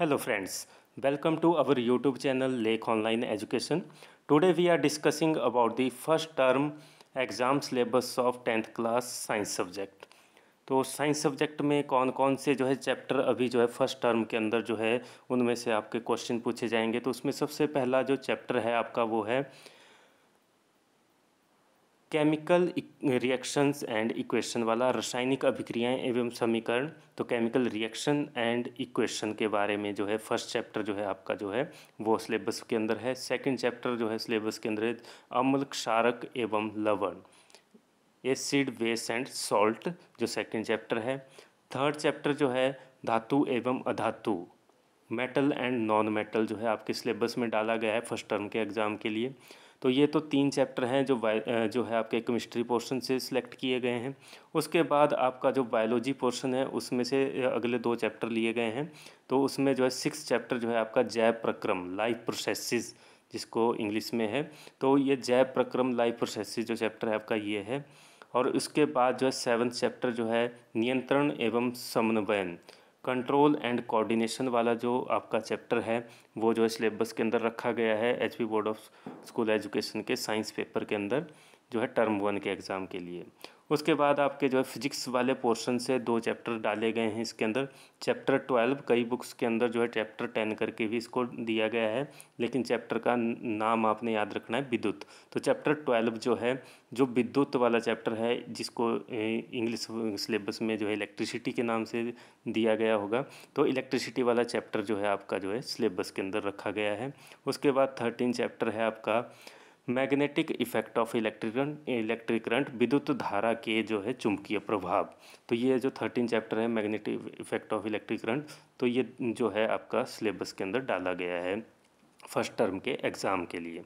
hello friends welcome to our YouTube channel Lekh online education today we are discussing about the first term exam syllabus of tenth class science subject तो science subject में कौन कौन से जो है chapter अभी जो है फर्स्ट टर्म के अंदर जो है उनमें से आपके क्वेश्चन पूछे जाएंगे तो उसमें सबसे पहला जो चैप्टर है आपका वो है केमिकल रिएक्शंस एंड इक्वेशन वाला रासायनिक अभिक्रियाएं एवं समीकरण तो केमिकल रिएक्शन एंड इक्वेशन के बारे में जो है फर्स्ट चैप्टर जो है आपका जो है वो सिलेबस के अंदर है सेकंड चैप्टर जो है सिलेबस के अंदर है अम्ल क्षारक एवं लवण एसिड बेस एंड सॉल्ट जो सेकंड चैप्टर है थर्ड चैप्टर जो है धातु एवं अधातु मेटल एंड नॉन मेटल जो है आपके सिलेबस में डाला गया है फर्स्ट टर्म के एग्ज़ाम के लिए तो ये तो तीन चैप्टर हैं जो जो है आपके केमिस्ट्री पोर्शन से सिलेक्ट किए गए हैं उसके बाद आपका जो बायोलॉजी पोर्शन है उसमें से अगले दो चैप्टर लिए गए हैं तो उसमें जो है सिक्स चैप्टर जो है आपका जैव प्रक्रम लाइफ प्रोसेसिस जिसको इंग्लिश में है तो ये जैव प्रक्रम लाइफ प्रोसेसिस जो चैप्टर है आपका ये है और उसके बाद जो है सेवन्थ चैप्टर जो है नियंत्रण एवं समन्वयन कंट्रोल एंड कोऑर्डिनेशन वाला जो आपका चैप्टर है वो जो है सिलेबस के अंदर रखा गया है H board of school education के साइंस पेपर के अंदर जो है टर्म वन के एग्ज़ाम के लिए उसके बाद आपके जो है फिजिक्स वाले पोर्शन से दो चैप्टर डाले गए हैं इसके अंदर चैप्टर ट्वेल्व कई बुक्स के अंदर जो है चैप्टर टेन करके भी इसको दिया गया है लेकिन चैप्टर का नाम आपने याद रखना है विद्युत तो चैप्टर ट्वेल्व जो है जो विद्युत वाला चैप्टर है जिसको इंग्लिश सिलेबस में जो है इलेक्ट्रिसिटी के नाम से दिया गया होगा तो इलेक्ट्रिसिटी वाला चैप्टर जो है आपका जो है सिलेबस के अंदर रखा गया है उसके बाद थर्टीन चैप्टर है आपका magnetic effect of electric electric current विद्युत धारा के जो है चुंबकीय प्रभाव तो ये जो थर्टीन चैप्टर है magnetic effect of electric current तो ये जो है आपका सिलेबस के अंदर डाला गया है फर्स्ट टर्म के एग्ज़ाम के लिए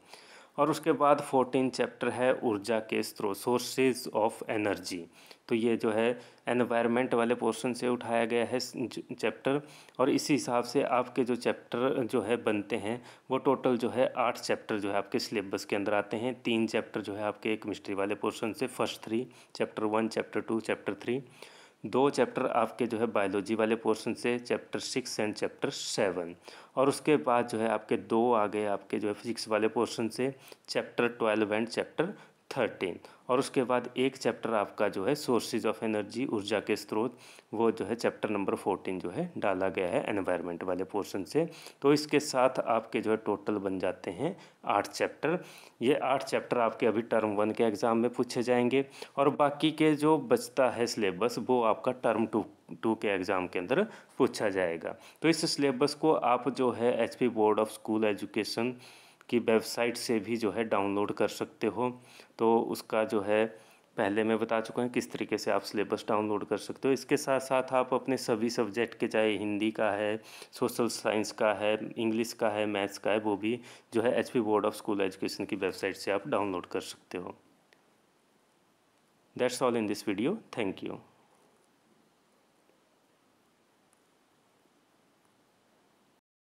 और उसके बाद फोर्टीन चैप्टर है ऊर्जा के स्रोत सोर्सेज ऑफ एनर्जी तो ये जो है एनवायरनमेंट वाले पोर्शन से उठाया गया है चैप्टर और इसी हिसाब से आपके जो चैप्टर जो है बनते हैं वो टोटल जो है आठ चैप्टर जो है आपके सिलेबस के अंदर आते हैं तीन चैप्टर जो है आपके केमिस्ट्री वाले पोर्शन से first three chapter one chapter two chapter three दो चैप्टर आपके जो है बायोलॉजी वाले पोर्शन से chapter six and chapter seven और उसके बाद जो है आपके दो आ गए आपके जो है फिजिक्स वाले पोर्शन से chapter twelve and chapter thirteen और उसके बाद एक चैप्टर आपका जो है सोर्सेज ऑफ एनर्जी ऊर्जा के स्रोत वो जो है चैप्टर नंबर फोर्टीन जो है डाला गया है एनवायरनमेंट वाले पोर्शन से तो इसके साथ आपके जो है टोटल बन जाते हैं आठ चैप्टर ये आठ चैप्टर आपके अभी टर्म वन के एग्ज़ाम में पूछे जाएंगे और बाकी के जो बचता है सिलेबस वो आपका टर्म टू टू के एग्ज़ाम के अंदर पूछा जाएगा तो इस सिलेबस को आप जो है H board of school education की वेबसाइट से भी जो है डाउनलोड कर सकते हो तो उसका जो है पहले मैं बता चुका हूँ किस तरीके से आप सिलेबस डाउनलोड कर सकते हो इसके साथ साथ आप अपने सभी सब्जेक्ट के चाहे हिंदी का है सोशल साइंस का है इंग्लिश का है मैथ्स का है वो भी जो है H board of school education की वेबसाइट से आप डाउनलोड कर सकते हो that's all in this video thank you